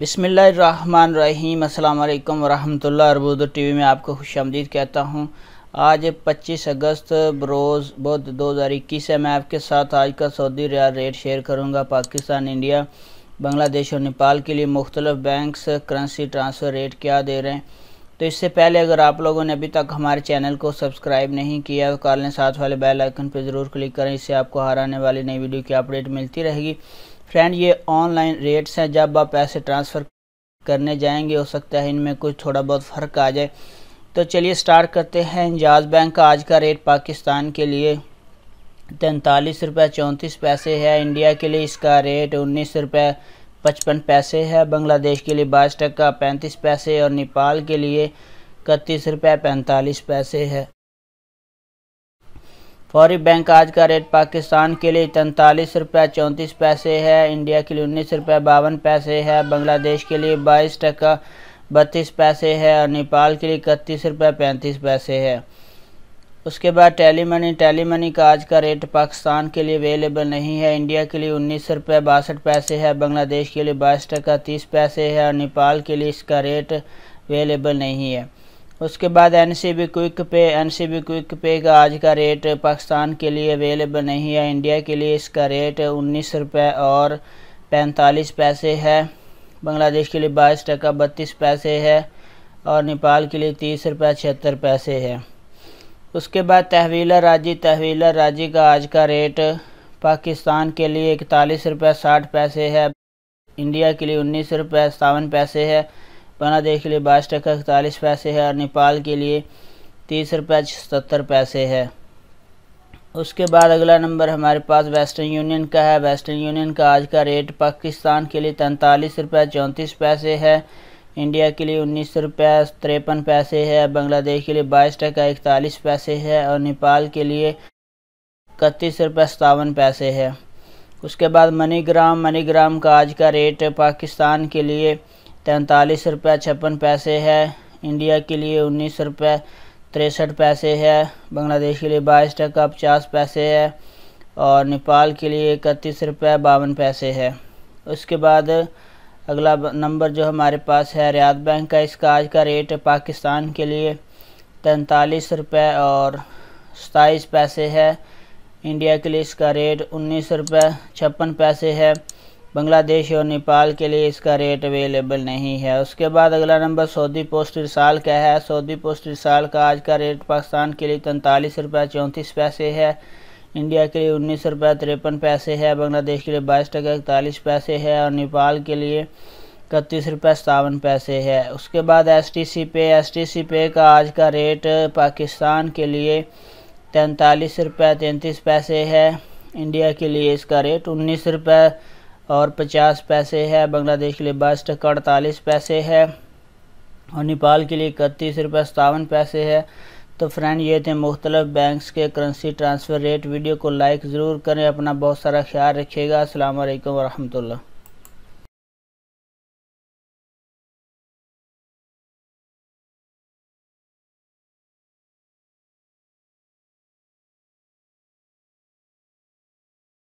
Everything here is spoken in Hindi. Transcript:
बिसमीम अल्लाम वरहमल अरबूद टी वी में आपको खुश आमदीद कहता हूँ आज 25 अगस्त बरोज़ बुध इक्कीस है मैं आपके साथ आज का सऊदी रियाल रेट शेयर करूँगा पाकिस्तान इंडिया बांग्लादेश और नेपाल के लिए मुख्तलिफ बैंक्स करेंसी ट्रांसफ़र रेट क्या दे रहे हैं तो इससे पहले अगर आप लोगों ने अभी तक हमारे चैनल को सब्सक्राइब नहीं किया तो कर साथ वाले बेल आइकन पर ज़रूर क्लिक करें इससे आपको हर आने वाली नई वीडियो की अपडेट मिलती रहेगी फ्रेंड ये ऑनलाइन रेट्स हैं जब आप पैसे ट्रांसफ़र करने जाएंगे हो सकता है इनमें कुछ थोड़ा बहुत फ़र्क आ जाए तो चलिए स्टार्ट करते हैं इंजाज बैंक का आज का रेट पाकिस्तान के लिए तैंतालीस रुपये चौंतीस पैसे है इंडिया के लिए इसका रेट उन्नीस रुपये पचपन पैसे है बांग्लादेश के लिए बाईस टका पैंतीस पैसे और नेपाल के लिए इकतीस रुपये पैंतालीस पैसे है फौरी बैंक आज का रेट पाकिस्तान के लिए तैंतालीस रुपये चौंतीस पैसे है इंडिया के लिए उन्नीस रुपये बावन पैसे है बांग्लादेश के लिए बाईस टका बत्तीस पैसे है और नेपाल के लिए इकतीस रुपये पैंतीस पैसे है उसके बाद टैली मनी टैली मनी का आज का रेट पाकिस्तान के लिए अवेलेबल नहीं है इंडिया के लिए उन्नीस रुपये बासठ पैसे है बांग्लादेश के लिए बाईस टका तीस पैसे है और नेपाल के लिए इसका रेट अवेलेबल नहीं है उसके बाद N C B quick pay N C B quick pay का आज का रेट पाकिस्तान के लिए अवेलेबल नहीं है इंडिया के लिए इसका रेट उन्नीस रुपये और पैंतालीस पैसे है बांग्लादेश के लिए बाईस टका बत्तीस पैसे है और नेपाल के लिए तीस रुपये छिहत्तर पैसे है उसके बाद तहवील राजी तहवील राजी का आज का रेट पाकिस्तान के लिए इकतालीस रुपये साठ पैसे है इंडिया के लिए उन्नीस रुपये सतावन पैसे है बांग्लादेश के लिए बाईस टका इकतालीस पैसे है और नेपाल के लिए तीस रुपये सतर पैसे है उसके बाद अगला नंबर हमारे पास वेस्टर्न यूनियन का है वेस्टर्न यूनियन का आज का रेट पाकिस्तान के लिए तैंतालीस रुपये चौंतीस पैसे है इंडिया के लिए उन्नीस सौ रुपया तिरपन पैसे है बांग्लादेश के लिए बाईस टका इकतालीस पैसे है और नेपाल के लिए इकतीस रुपये सतावन पैसे है उसके बाद मनीग्राम मनीग्राम का आज का रेट पाकिस्तान के लिए तैंतालीस रुपये छप्पन पैसे है इंडिया के लिए उन्नीस रुपये तिरसठ पैसे है बांग्लादेश के लिए बाईस टका पचास पैसे है और नेपाल के लिए इकतीस रुपये बावन पैसे है उसके बाद अगला नंबर जो हमारे पास है रियाद बैंक का इसका आज का रेट पाकिस्तान के लिए तैंतालीस रुपये और सताईस पैसे है इंडिया के लिए इसका रेट उन्नीस रुपये छप्पन पैसे है बांग्लादेश और नेपाल के लिए इसका रेट अवेलेबल नहीं है उसके बाद अगला नंबर सऊदी पोस्ट रिसाल का है सऊदी पोस्ट रिसाल का आज का रेट पाकिस्तान के लिए तैंतालीस रुपये चौंतीस पैसे है इंडिया के लिए उन्नीस रुपये तिरपन पैसे है बांग्लादेश के लिए बाईस टका इकतालीस पैसे है और नेपाल के लिए इकतीस रुपये सतावन पैसे है उसके बाद एस टी सी पे एस टी सी पे का आज का रेट पाकिस्तान के लिए तैंतालीस रुपये तैंतीस पैसे है इंडिया के लिए इसका रेट उन्नीस रुपये और पचास पैसे है बांग्लादेश के लिए बाईस टका अड़तालीस पैसे है और नेपाल के लिए इकतीस रुपये सतावन पैसे है तो फ्रेंड ये थे मुख्तलिफ बैंक्स के करेंसी ट्रांसफ़र रेट वीडियो को लाइक ज़रूर करें अपना बहुत सारा ख्याल रखिएगा असल वरहमल